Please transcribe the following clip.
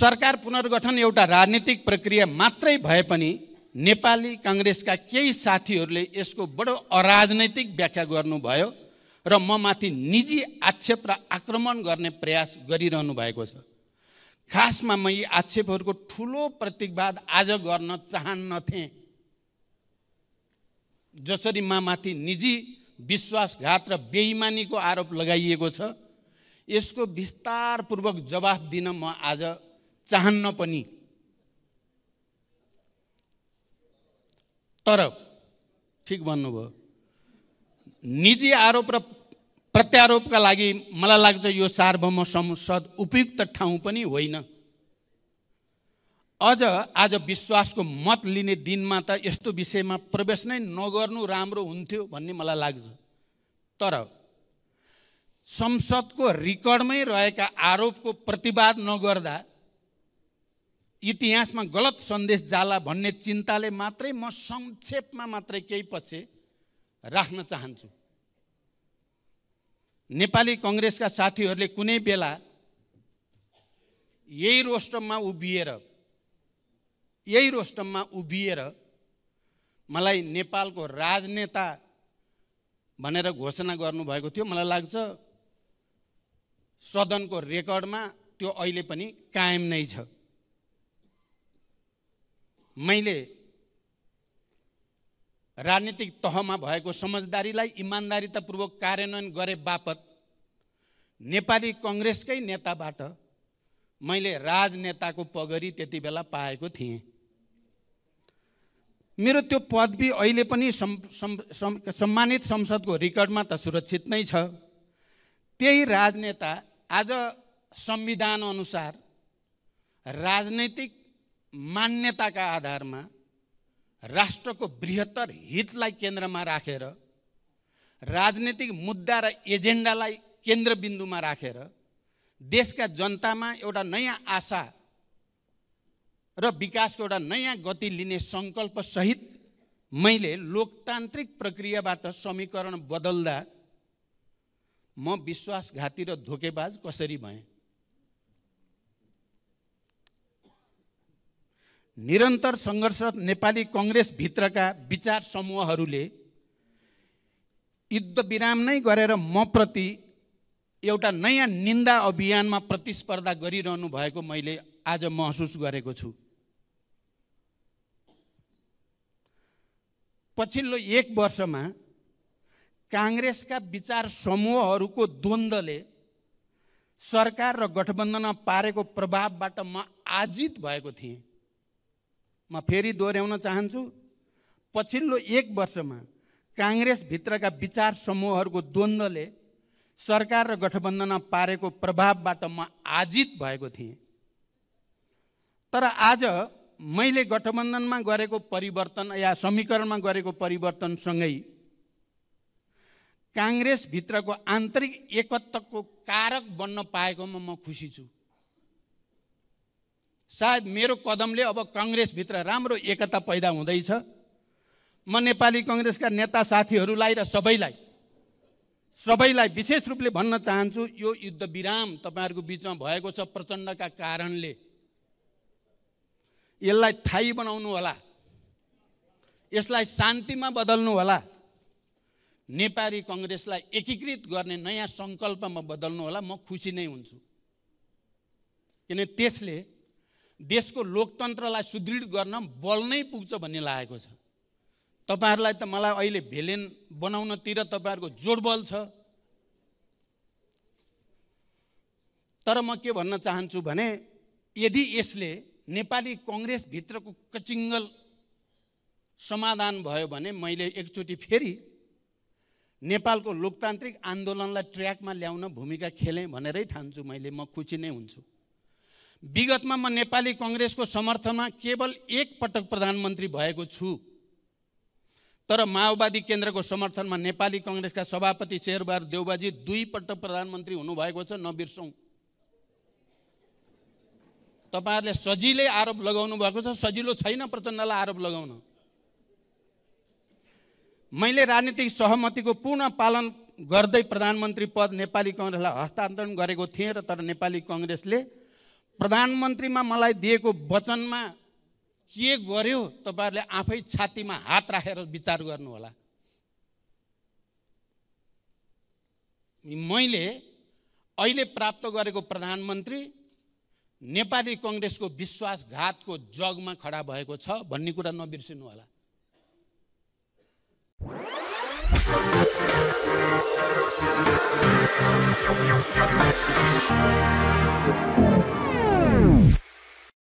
सरकार पुनर्गठन एउटा राजनीतिक प्रक्रिया मात्रै भए पनि नेपाली काङ्ग्रेसका केही साथीहरूले यसको बडो अराजनैतिक व्याख्या गर्नुभयो र म माथि निजी आक्षेप र आक्रमण गर्ने प्रयास गरिरहनु भएको छ खासमा म यी आक्षेपहरूको ठुलो प्रतिवाद आज गर्न चाहन्नथे जसरी माथि निजी विश्वासघात र बेइमानीको आरोप लगाइएको छ यसको विस्तारपूर्वक जवाफ दिन म आज चाहन्न पनि तर ठिक भन्नुभयो निजी आरोप र प्रत्यारोपका लागि मलाई लाग्छ यो सार्वभौम संसद उपयुक्त ठाउँ पनि होइन अझ आज विश्वासको मत लिने दिनमा त यस्तो विषयमा प्रवेश नै नगर्नु राम्रो हुन्थ्यो भन्ने मलाई लाग्छ तर संसदको रिकर्डमै रहेका आरोपको प्रतिवाद नगर्दा इतिहासमा गलत सन्देश जाला भन्ने चिन्ताले मात्रै म संक्षेपमा मात्रै केही पछि राख्न चाहन्छु नेपाली कङ्ग्रेसका साथीहरूले कुनै बेला यही रोस्टममा उभिएर यही रोस्टममा उभिएर मलाई नेपालको राजनेता भनेर घोषणा गर्नुभएको थियो मलाई लाग्छ सदनको रेकर्डमा त्यो अहिले पनि कायम नै छ मैले राजनीतिक तहमा भएको समझदारीलाई इमान्दारितापूर्वक कार्यान्वयन गरे बापत नेपाली कङ्ग्रेसकै नेताबाट मैले राजनेताको पगरी त्यति बेला पाएको थिएँ मेरो त्यो पदवी अहिले पनि सम् सम, सम, सम्मानित संसदको रेकर्डमा त सुरक्षित नै छ त्यही राजनेता आज संविधानअनुसार राजनैतिक मान्यताका आधारमा राष्ट्रको बृहत्तर हितलाई केन्द्रमा राखेर रा, राजनीतिक मुद्दा र एजेन्डालाई केन्द्रबिन्दुमा राखेर रा, देशका जनतामा एउटा नयाँ आशा र विकासको एउटा नयाँ गति लिने सङ्कल्पसहित मैले लोकतान्त्रिक प्रक्रियाबाट समीकरण बदल्दा म विश्वासघाती र धोकेबाज कसरी भएँ निरन्तर सङ्घर्ष नेपाली कङ्ग्रेसभित्रका विचार समूहहरूले युद्ध विराम नै गरेर म प्रति एउटा नयाँ निन्दा अभियानमा प्रतिस्पर्धा गरिरहनु भएको मैले आज महसुस गरेको छु पछिल्लो एक वर्षमा काङ्ग्रेसका विचार समूहहरूको द्वन्द्वले सरकार र गठबन्धनमा पारेको प्रभावबाट म आजित भएको थिएँ म फेरि दोहोऱ्याउन चाहन्छु पछिल्लो एक वर्षमा काङ्ग्रेसभित्रका विचार समूहहरूको द्वन्द्वले सरकार र गठबन्धनमा पारेको प्रभावबाट म आजित भएको थिएँ तर आज मैले गठबन्धनमा गरेको परिवर्तन या समीकरणमा गरेको परिवर्तनसँगै काङ्ग्रेसभित्रको आन्तरिक एकत्वको कारक बन्न पाएकोमा म खुसी छु सायद मेरो कदमले अब कङ्ग्रेसभित्र राम्रो एकता पैदा हुँदैछ म नेपाली कङ्ग्रेसका नेता साथीहरूलाई र सबैलाई सबैलाई विशेष रूपले भन्न चाहन्छु यो युद्ध विराम तपाईँहरूको बिचमा भएको छ प्रचण्डका कारणले यसलाई थायी बनाउनु होला यसलाई शान्तिमा बदल्नु होला नेपाली कङ्ग्रेसलाई एकीकृत गर्ने नयाँ सङ्कल्पमा बदल्नु होला म खुसी नै हुन्छु किन त्यसले देशको लोकतन्त्रलाई सुदृढ गर्न बल नै पुग्छ भन्ने लागेको छ तपाईँहरूलाई त मलाई अहिले भेलेन बनाउनतिर तपाईँहरूको जोडबल छ तर म के भन्न चाहन्छु भने यदि यसले नेपाली कङ्ग्रेसभित्रको कचिङ्गल समाधान भयो भने मैले एकचोटि फेरि नेपालको लोकतान्त्रिक आन्दोलनलाई ट्र्याकमा ल्याउन भूमिका खेलेँ भनेरै ठान्छु मैले म खुसी नै हुन्छु विगतमा म नेपाली कङ्ग्रेसको समर्थनमा केवल एकपटक प्रधानमन्त्री भएको छु तर माओवादी केन्द्रको समर्थनमा नेपाली कङ्ग्रेसका सभापति शेरबहादुर देउबाजी दुईपटक प्रधानमन्त्री हुनुभएको छ नबिर्सौँ तपाईँहरूले सजिलै आरोप लगाउनु भएको छ सजिलो छैन प्रचण्डलाई आरोप लगाउन मैले राजनीतिक सहमतिको पूर्ण पालन गर्दै प्रधानमन्त्री पद नेपाली कङ्ग्रेसलाई हस्तान्तरण गरेको थिएँ र तर नेपाली कङ्ग्रेसले प्रधानमन्त्रीमा मलाई दिएको वचनमा के गर्यो तपाईँहरूले आफै छातीमा हात राखेर विचार गर्नुहोला मैले अहिले प्राप्त गरेको प्रधानमन्त्री नेपाली कङ्ग्रेसको विश्वासघातको जगमा खडा भएको छ भन्ने कुरा नबिर्सिनु होला